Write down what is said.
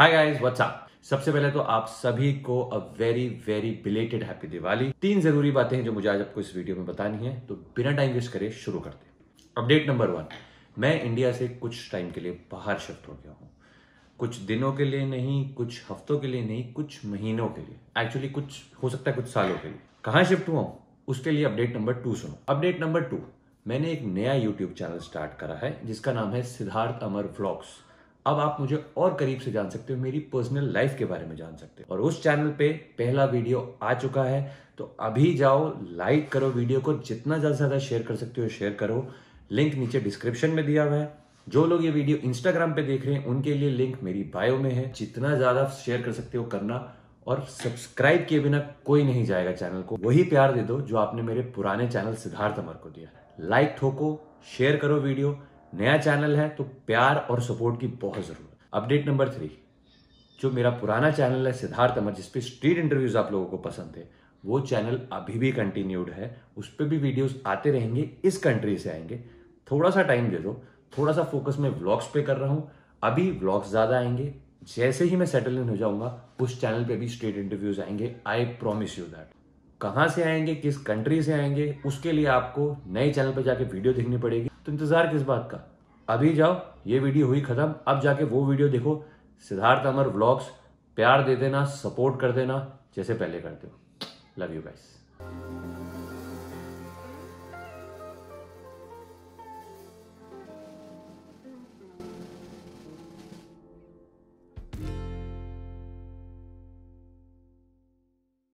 hi guys up सबसे पहले तो आप सभी को a very very belated happy Diwali तीन जरूरी बातें हैं जो मुझे आज आपको इस वीडियो में बतानी है तो बिना टाइम वेस्ट करे शुरू करते हैं अपडेट नंबर वन मैं इंडिया से कुछ टाइम के लिए बाहर शिफ्ट हो गया हूँ कुछ दिनों के लिए नहीं कुछ हफ्तों के लिए नहीं कुछ महीनों के लिए एक्चुअली कुछ हो सकता है कुछ सालों के लिए कहाँ शिफ्ट हुआ उसके लिए अपडेट नंबर टू सुनो अपडेट नंबर टू मैंने एक नया यूट्यूब चैनल स्टार्ट करा है जिसका नाम है सिद्धार्थ अमर व्लॉग्स अब आप मुझे और करीब से जान सकते हो मेरी पर्सनल लाइफ के बारे में जान सकते हो और उस चैनल पे पहला वीडियो आ चुका है तो अभी जाओ लाइक करो वीडियो को जितना ज़्यादा से ज़्यादा शेयर कर सकते हो शेयर करो लिंक नीचे डिस्क्रिप्शन में दिया हुआ है जो लोग ये वीडियो इंस्टाग्राम पे देख रहे हैं उनके लिए लिंक मेरी बायो में है जितना ज़्यादा शेयर कर सकते हो करना और सब्सक्राइब किए बिना कोई नहीं जाएगा चैनल को वही प्यार दे दो जो आपने मेरे पुराने चैनल सिद्धार्थ अमर को दिया लाइक ठोको शेयर करो वीडियो नया चैनल है तो प्यार और सपोर्ट की बहुत ज़रूरत अपडेट नंबर थ्री जो मेरा पुराना चैनल है सिद्धार्थ अमर जिसपे स्ट्रीट इंटरव्यूज़ आप लोगों को पसंद थे वो चैनल अभी भी कंटिन्यूड है उस पर भी वीडियोस आते रहेंगे इस कंट्री से आएंगे थोड़ा सा टाइम दे दो थोड़ा सा फोकस मैं व्लॉग्स पे कर रहा हूँ अभी व्लॉग्स ज़्यादा आएंगे जैसे ही मैं सेटल इन हो जाऊंगा उस चैनल पे भी स्ट्रेट इंटरव्यूज आएंगे आई प्रोमिस यू दैट कहाँ से आएंगे किस कंट्री से आएंगे उसके लिए आपको नए चैनल पर जाके वीडियो देखनी पड़ेगी तो इंतज़ार किस बात का अभी जाओ ये वीडियो हुई ख़त्म अब जाके वो वीडियो देखो सिद्धार्थ अमर व्लॉग्स प्यार दे देना सपोर्ट कर देना जैसे पहले करते हो लव यू गाइस